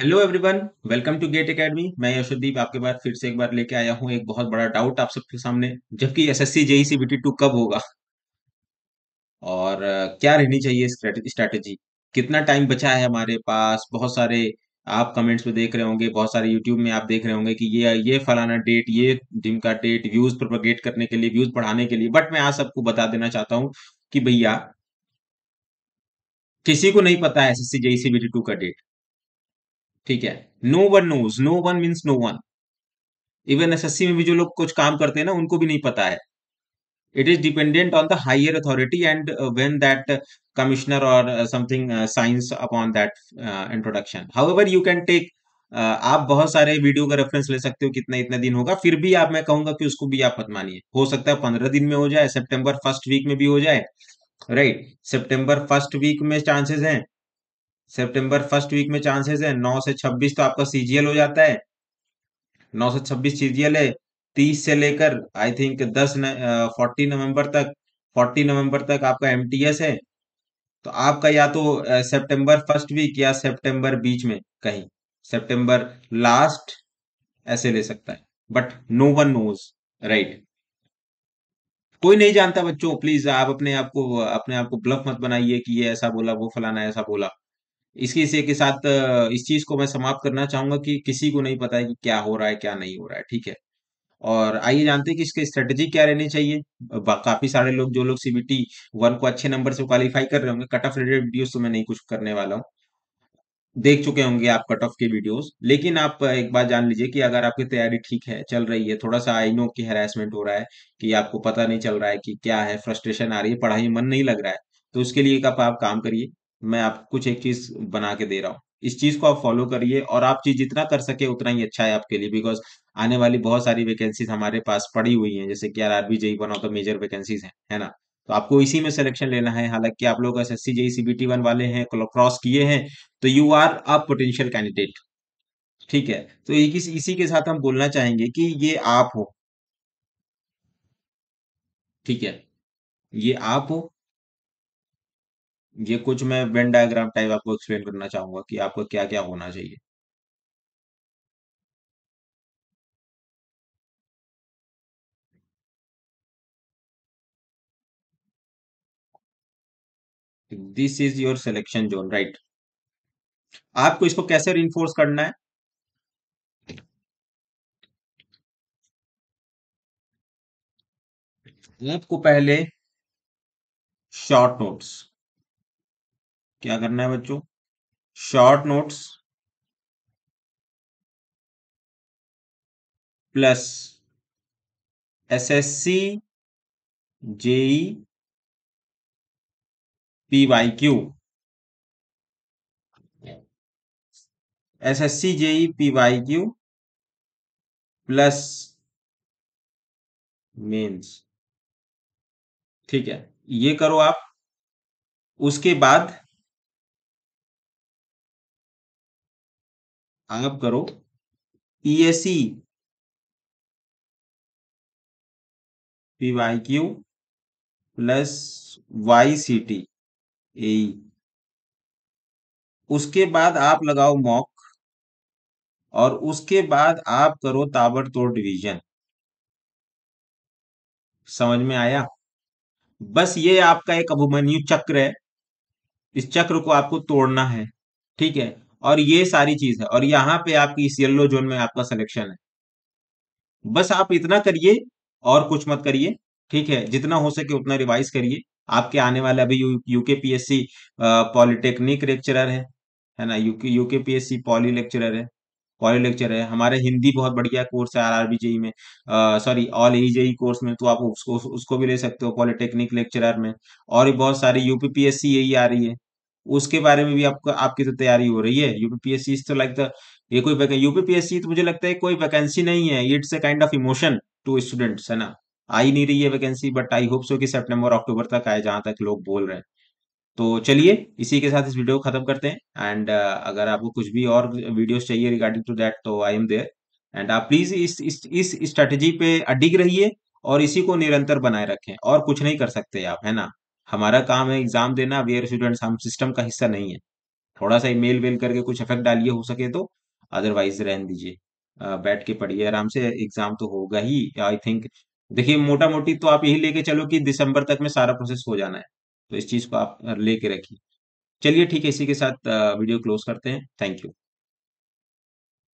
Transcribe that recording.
hello everyone welcome to GATE academy मैं यशोदीप आपके बाद फिर से एक बार लेके आया हूँ एक बहुत बड़ा डाउट आप सबके सामने जबकि एसएससी जेई सीबीटी टू कब होगा और क्या रहनी चाहिए स्ट्रैटेजी कितना टाइम बचा है हमारे पास बहुत सारे आप कमेंट्स में देख रहे होंगे बहुत सारे यूट्यूब में आप देख रहे होंगे कि ये ये फलाना डेट ये जिम का डेट व्यूज प्रोपोगेट करने के लिए व्यूज बढ़ाने के लिए बट मैं आज सबको बता देना चाहता हूँ कि भैया किसी को नहीं पता है एस जेई सीबीटी टू का डेट ठीक है no one knows no one means no one even S में भी जो लोग कुछ काम करते हैं ना उनको भी नहीं पता है it is dependent on the higher authority and when that commissioner और something science upon that introduction however you can take आप बहुत सारे वीडियो का रेफरेंस ले सकते हो कितना इतना दिन होगा फिर भी आप मैं कहूंगा कि उसको भी आप मत मानिए हो सकता है पंद्रह दिन में हो जाए सेप्टेम्बर फर्स्ट वीक में भी हो जाए राइट सेप्टेम्बर फर्स्ट वीक में चांसेस हैं सितंबर फर्स्ट वीक में चांसेस है नौ से छब्बीस तो आपका सीजीएल हो जाता है नौ से छब्बीस सीजीएल है तीस से लेकर आई थिंक दस फोर्टी नवंबर तक फोर्टी नवंबर तक आपका एम है तो आपका या तो सेप्टेम्बर फर्स्ट वीक या सेप्टेम्बर बीच में कहीं सेप्टेम्बर लास्ट ऐसे ले सकता है but no one knows right कोई नहीं जानता बच्चों प्लीज आप अपने आप को अपने आप को ब्लफ मत बनाइए कि ये ऐसा बोला वो फलाना ऐसा बोला इसी से के साथ इस चीज को मैं समाप्त करना चाहूंगा कि किसी को नहीं पता है कि क्या हो रहा है क्या नहीं हो रहा है ठीक है और आइए जानते हैं कि इसकी स्ट्रेटजी क्या रहनी चाहिए काफी सारे लोग जो लोग सीबीटी वन को अच्छे नंबर से क्वालिफाई कर रहे होंगे कट ऑफ रिलेटेड वीडियो तो मैं नहीं कुछ करने वाला हूँ देख चुके होंगे आप कट ऑफ के वीडियोस लेकिन आप एक बार जान लीजिए कि अगर आपकी तैयारी ठीक है चल रही है थोड़ा सा आई नो की हेरासमेंट हो रहा है कि आपको पता नहीं चल रहा है कि क्या है फ्रस्ट्रेशन आ रही है पढ़ाई मन नहीं लग रहा है तो उसके लिए आप काम करिए मैं आपको कुछ एक चीज बना के दे रहा हूँ इस चीज को आप फॉलो करिए और आप चीज जितना कर सके उतना ही अच्छा है आपके लिए बिकॉज आने वाली बहुत सारी वैकेंसीज हमारे पास पड़ी हुई हैं जैसे कि R RB JE one of the major vacancies हैं है ना तो आपको इसी में सिलेक्शन लेना है हालांकि आप लोग S S C JE CBT one वाले हैं क्रॉस किए हैं तो you are a potential candidate ठीक है तो इसी के साथ हम बोलना चाहेंगे कि ये आप हो ठीक है ये आप हो ये कुछ मैं वेन डायग्राम टाइप आपको एक्सप्लेन करना चाहूंगा कि आपको क्या क्या होना चाहिए this is your selection zone right आपको इसको कैसे रिन्फोर्स करना है आपको पहले शॉर्ट नोट्स क्या करना है बच्चों short notes plus SSC JE PY Q SSC JE PY Q plus mains ठीक है ये करो आप उसके बाद आप करो ESE P Y Q plus Y C T A उसके बाद आप लगाओ मॉक और उसके बाद आप करो ताबड़तोड़ डिवीजन समझ में आया बस ये आपका एक अभिमन्यु चक्र है इस चक्र को आपको तोड़ना है ठीक है और ये सारी चीज है और यहाँ पे आपकी इस येल्लो जोन में आपका सिलेक्शन है बस आप इतना करिए और कुछ मत करिए ठीक है जितना हो सके उतना रिवाइज करिए आपके आने वाले अभी यूके पीएससी पॉलिटेक्निक लेक्चरर है है ना UK UK PSC poly lecturer है पॉली लेक्चर है हमारे हिंदी बहुत बढ़िया कोर्स है आर आर बी में सॉरी ऑल ई कोर्स में तो आप उसको उसको भी ले सकते हो पॉलिटेक्निक लेक्चरर में और भी बहुत सारी यूपीपीएससी यही e आ रही है उसके बारे में भी आपका आपकी तो तैयारी हो रही है यूपीपीएससी तो लाइक ये कोई यूपीपीएससी तो मुझे लगता है कोई वैकेंसी नहीं है it's a kind of emotion to students है ना आई नहीं रही है vacancy but I hope so कि सेप्टेम्बर अक्टूबर तक आए जहां तक लोग बोल रहे हैं तो चलिए इसी के साथ इस वीडियो को खत्म करते हैं एंड uh, अगर आपको कुछ भी और वीडियोस चाहिए रिगार्डिंग टू दैट तो आई एम देयर एंड आप प्लीज इस इस स्ट्रेटेजी पे अडिग रहिए और इसी को निरंतर बनाए रखें और कुछ नहीं कर सकते आप है ना हमारा काम है एग्जाम देना अवेयर स्टूडेंट्स हम सिस्टम का हिस्सा नहीं है थोड़ा सा ईमेल वेल करके कुछ इफेक्ट डालिए हो सके तो अदरवाइज रहन दीजिए बैठ के पढ़िए आराम से एग्जाम तो होगा ही आई थिंक देखिए मोटा मोटी तो आप यही लेके चलो कि दिसंबर तक में सारा प्रोसेस हो जाना है तो इस चीज को आप लेके रखिए चलिए ठीक है इसी के साथ वीडियो क्लोज करते हैं थैंक यू